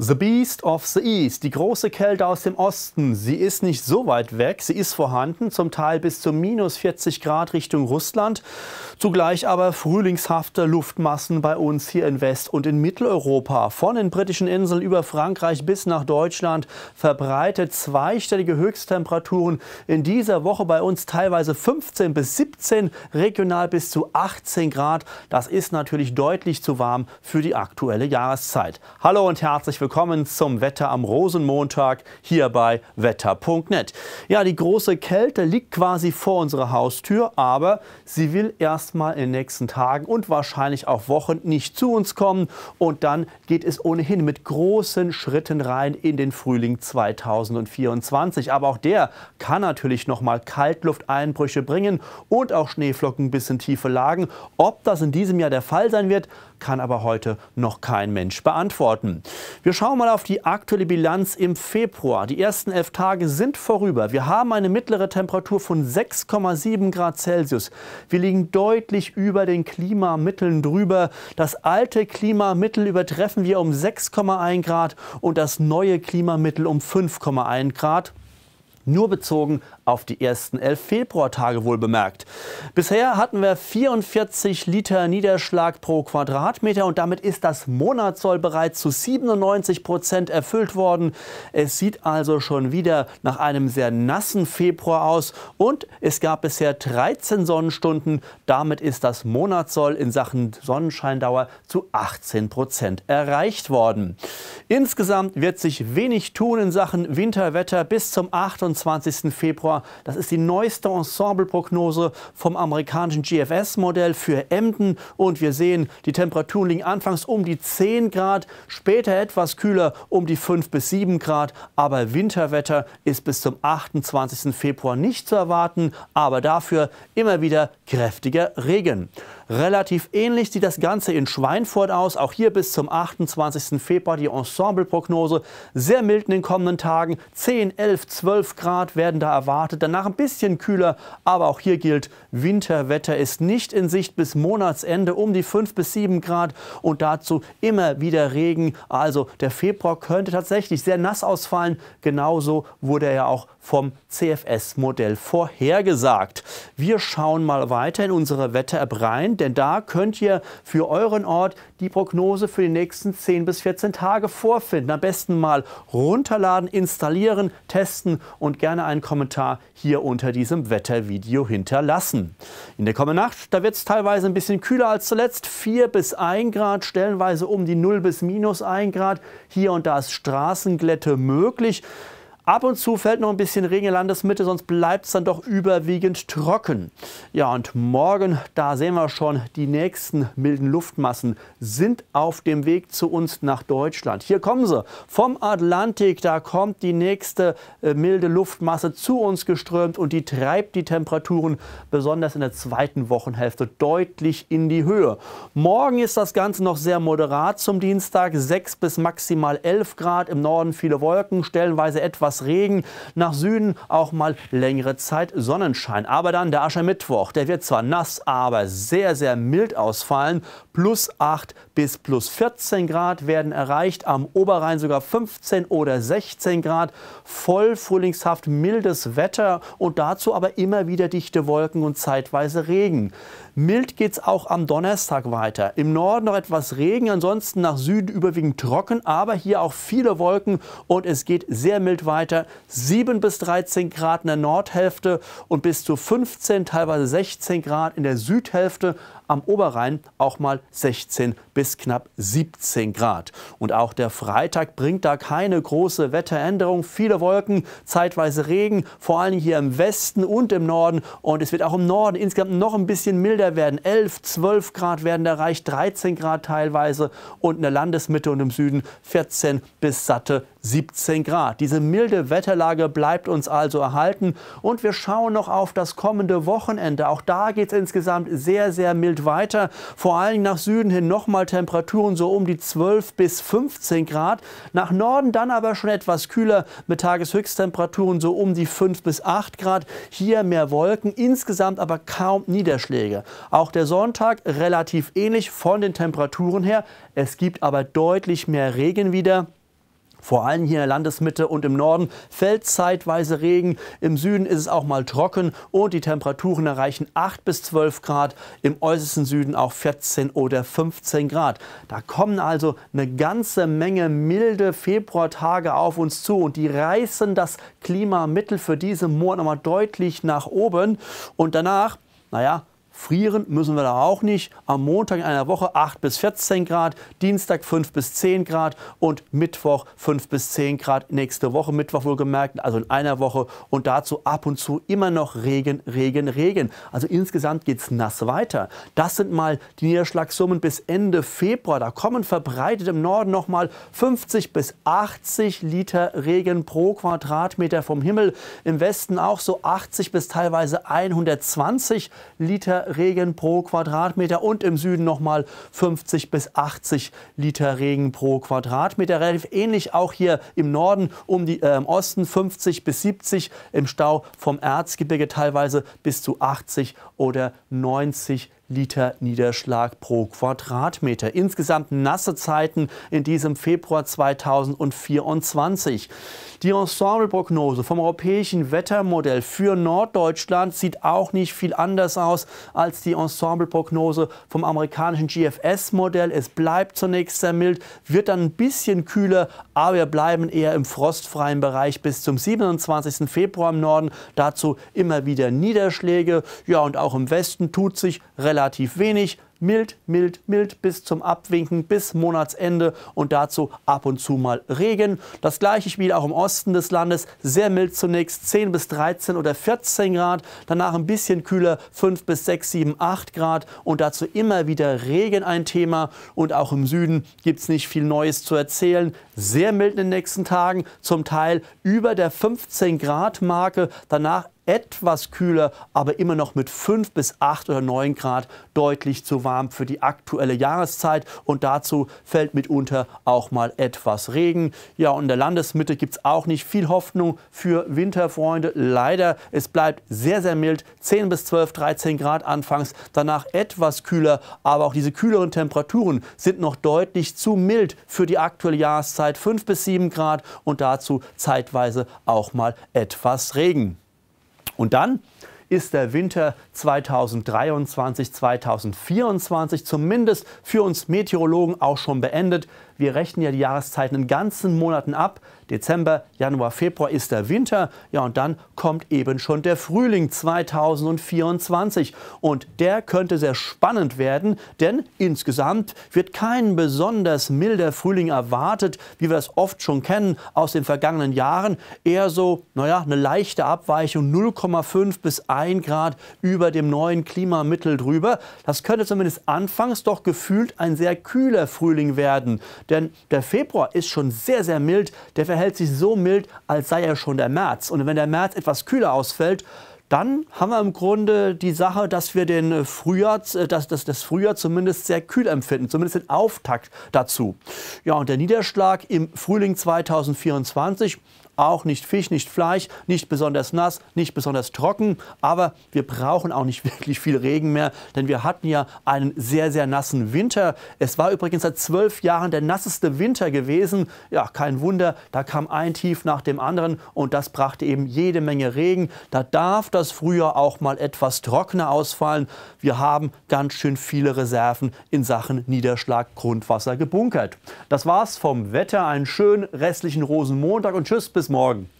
The Beast of the East, die große Kälte aus dem Osten. Sie ist nicht so weit weg, sie ist vorhanden, zum Teil bis zu minus 40 Grad Richtung Russland. Zugleich aber frühlingshafte Luftmassen bei uns hier in West- und in Mitteleuropa. Von den britischen Inseln über Frankreich bis nach Deutschland verbreitet zweistellige Höchsttemperaturen in dieser Woche bei uns teilweise 15 bis 17, regional bis zu 18 Grad. Das ist natürlich deutlich zu warm für die aktuelle Jahreszeit. Hallo und herzlich willkommen willkommen zum Wetter am Rosenmontag hier bei wetter.net. Ja, die große Kälte liegt quasi vor unserer Haustür, aber sie will erstmal in den nächsten Tagen und wahrscheinlich auch Wochen nicht zu uns kommen. Und dann geht es ohnehin mit großen Schritten rein in den Frühling 2024. Aber auch der kann natürlich nochmal Kaltlufteinbrüche bringen und auch Schneeflocken bis in tiefe Lagen. Ob das in diesem Jahr der Fall sein wird, kann aber heute noch kein Mensch beantworten. Wir schauen mal auf die aktuelle Bilanz im Februar. Die ersten elf Tage sind vorüber. Wir haben eine mittlere Temperatur von 6,7 Grad Celsius. Wir liegen deutlich über den Klimamitteln drüber. Das alte Klimamittel übertreffen wir um 6,1 Grad und das neue Klimamittel um 5,1 Grad nur bezogen auf die ersten elf Februartage wohl bemerkt. Bisher hatten wir 44 Liter Niederschlag pro Quadratmeter und damit ist das Monatssoll bereits zu 97 Prozent erfüllt worden. Es sieht also schon wieder nach einem sehr nassen Februar aus und es gab bisher 13 Sonnenstunden. Damit ist das Monatssoll in Sachen Sonnenscheindauer zu 18 Prozent erreicht worden. Insgesamt wird sich wenig tun in Sachen Winterwetter bis zum 28. 28. Februar. Das ist die neueste Ensembleprognose vom amerikanischen GFS-Modell für Emden. Und wir sehen, die Temperaturen liegen anfangs um die 10 Grad, später etwas kühler um die 5 bis 7 Grad. Aber Winterwetter ist bis zum 28. Februar nicht zu erwarten, aber dafür immer wieder kräftiger Regen. Relativ ähnlich sieht das Ganze in Schweinfurt aus. Auch hier bis zum 28. Februar die Ensemble-Prognose. Sehr mild in den kommenden Tagen. 10, 11, 12 Grad werden da erwartet. Danach ein bisschen kühler. Aber auch hier gilt, Winterwetter ist nicht in Sicht bis Monatsende. Um die 5 bis 7 Grad und dazu immer wieder Regen. Also der Februar könnte tatsächlich sehr nass ausfallen. Genauso wurde er ja auch vom CFS-Modell vorhergesagt. Wir schauen mal weiter in unsere Wetter-App rein denn da könnt ihr für euren Ort die Prognose für die nächsten 10 bis 14 Tage vorfinden. Am besten mal runterladen, installieren, testen und gerne einen Kommentar hier unter diesem Wettervideo hinterlassen. In der kommenden Nacht, da wird es teilweise ein bisschen kühler als zuletzt, 4 bis 1 Grad, stellenweise um die 0 bis minus 1 Grad. Hier und da ist Straßenglätte möglich. Ab und zu fällt noch ein bisschen Regen in Landesmitte, sonst bleibt es dann doch überwiegend trocken. Ja, und morgen, da sehen wir schon, die nächsten milden Luftmassen sind auf dem Weg zu uns nach Deutschland. Hier kommen sie vom Atlantik, da kommt die nächste äh, milde Luftmasse zu uns geströmt und die treibt die Temperaturen besonders in der zweiten Wochenhälfte deutlich in die Höhe. Morgen ist das Ganze noch sehr moderat zum Dienstag, 6 bis maximal 11 Grad, im Norden viele Wolken, stellenweise etwas mittags Regen, nach Süden auch mal längere Zeit Sonnenschein. Aber dann der Aschermittwoch, der wird zwar nass, aber sehr, sehr mild ausfallen. Plus 8 bis plus 14 Grad werden erreicht, am Oberrhein sogar 15 oder 16 Grad. Voll frühlingshaft mildes Wetter und dazu aber immer wieder dichte Wolken und zeitweise Regen. Mild geht es auch am Donnerstag weiter. Im Norden noch etwas Regen, ansonsten nach Süden überwiegend trocken, aber hier auch viele Wolken und es geht sehr mild weiter weiter 7 bis 13 Grad in der Nordhälfte und bis zu 15, teilweise 16 Grad in der Südhälfte am Oberrhein auch mal 16 bis knapp 17 Grad. Und auch der Freitag bringt da keine große Wetteränderung. Viele Wolken, zeitweise Regen, vor allem hier im Westen und im Norden. Und es wird auch im Norden insgesamt noch ein bisschen milder werden. 11, 12 Grad werden erreicht, 13 Grad teilweise. Und in der Landesmitte und im Süden 14 bis satte 17 Grad. Diese milde Wetterlage bleibt uns also erhalten. Und wir schauen noch auf das kommende Wochenende. Auch da geht es insgesamt sehr, sehr mild geht weiter. Vor allem nach Süden hin nochmal Temperaturen so um die 12 bis 15 Grad. Nach Norden dann aber schon etwas kühler mit Tageshöchsttemperaturen so um die 5 bis 8 Grad. Hier mehr Wolken, insgesamt aber kaum Niederschläge. Auch der Sonntag relativ ähnlich von den Temperaturen her. Es gibt aber deutlich mehr Regen wieder. Vor allem hier in der Landesmitte und im Norden fällt zeitweise Regen. Im Süden ist es auch mal trocken und die Temperaturen erreichen 8 bis 12 Grad, im äußersten Süden auch 14 oder 15 Grad. Da kommen also eine ganze Menge milde Februartage auf uns zu und die reißen das Klimamittel für diesen Monat nochmal deutlich nach oben. Und danach, naja, Frieren müssen wir da auch nicht. Am Montag in einer Woche 8 bis 14 Grad, Dienstag 5 bis 10 Grad und Mittwoch 5 bis 10 Grad. Nächste Woche, Mittwoch wohlgemerkt, also in einer Woche. Und dazu ab und zu immer noch Regen, Regen, Regen. Also insgesamt geht es nass weiter. Das sind mal die Niederschlagssummen bis Ende Februar. Da kommen verbreitet im Norden nochmal 50 bis 80 Liter Regen pro Quadratmeter vom Himmel. Im Westen auch so 80 bis teilweise 120 Liter Regen. Regen pro Quadratmeter und im Süden nochmal 50 bis 80 Liter Regen pro Quadratmeter. Relativ ähnlich auch hier im Norden, um die, äh, im Osten 50 bis 70, im Stau vom Erzgebirge teilweise bis zu 80 oder 90 Liter. Liter Niederschlag pro Quadratmeter. Insgesamt nasse Zeiten in diesem Februar 2024. Die Ensembleprognose vom europäischen Wettermodell für Norddeutschland sieht auch nicht viel anders aus als die Ensembleprognose vom amerikanischen GFS-Modell. Es bleibt zunächst sehr mild, wird dann ein bisschen kühler, aber wir bleiben eher im frostfreien Bereich bis zum 27. Februar im Norden. Dazu immer wieder Niederschläge. Ja, und auch im Westen tut sich relativ relativ wenig mild, mild, mild bis zum Abwinken, bis Monatsende und dazu ab und zu mal Regen. Das gleiche Spiel auch im Osten des Landes, sehr mild zunächst, 10 bis 13 oder 14 Grad, danach ein bisschen kühler, 5 bis 6, 7, 8 Grad und dazu immer wieder Regen ein Thema und auch im Süden gibt es nicht viel Neues zu erzählen. Sehr mild in den nächsten Tagen, zum Teil über der 15 Grad Marke, danach etwas kühler, aber immer noch mit 5 bis 8 oder 9 Grad deutlich zu warm aufwärmt für die aktuelle Jahreszeit und dazu fällt mitunter auch mal etwas Regen. Ja, und in der Landesmitte gibt es auch nicht viel Hoffnung für Winterfreunde. Leider, es bleibt sehr, sehr mild. 10 bis 12, 13 Grad anfangs, danach etwas kühler, aber auch diese kühleren Temperaturen sind noch deutlich zu mild für die aktuelle Jahreszeit. 5 bis 7 Grad und dazu zeitweise auch mal etwas Regen. Und dann ist der Winter 2023, 2024 zumindest für uns Meteorologen auch schon beendet. Wir rechnen ja die Jahreszeiten in ganzen Monaten ab. Dezember, Januar, Februar ist der Winter. Ja, und dann kommt eben schon der Frühling 2024. Und der könnte sehr spannend werden, denn insgesamt wird kein besonders milder Frühling erwartet, wie wir das oft schon kennen aus den vergangenen Jahren. Eher so, naja, eine leichte Abweichung, 0,5 bis 1 Grad über dem neuen Klimamittel drüber. Das könnte zumindest anfangs doch gefühlt ein sehr kühler Frühling werden. Denn der Februar ist schon sehr, sehr mild. Der verhält sich so mild, als sei er schon der März. Und wenn der März etwas kühler ausfällt, dann haben wir im Grunde die Sache, dass wir den Frühjahr, äh, dass, dass das Frühjahr zumindest sehr kühl empfinden, zumindest den Auftakt dazu. Ja, und der Niederschlag im Frühling 2024, auch nicht Fisch, nicht Fleisch, nicht besonders nass, nicht besonders trocken. Aber wir brauchen auch nicht wirklich viel Regen mehr, denn wir hatten ja einen sehr, sehr nassen Winter. Es war übrigens seit zwölf Jahren der nasseste Winter gewesen. Ja, kein Wunder, da kam ein Tief nach dem anderen und das brachte eben jede Menge Regen. Da darf das Frühjahr auch mal etwas trockener ausfallen. Wir haben ganz schön viele Reserven in Sachen Niederschlag Grundwasser gebunkert. Das war's vom Wetter. Einen schönen restlichen Rosenmontag und tschüss bis morgen.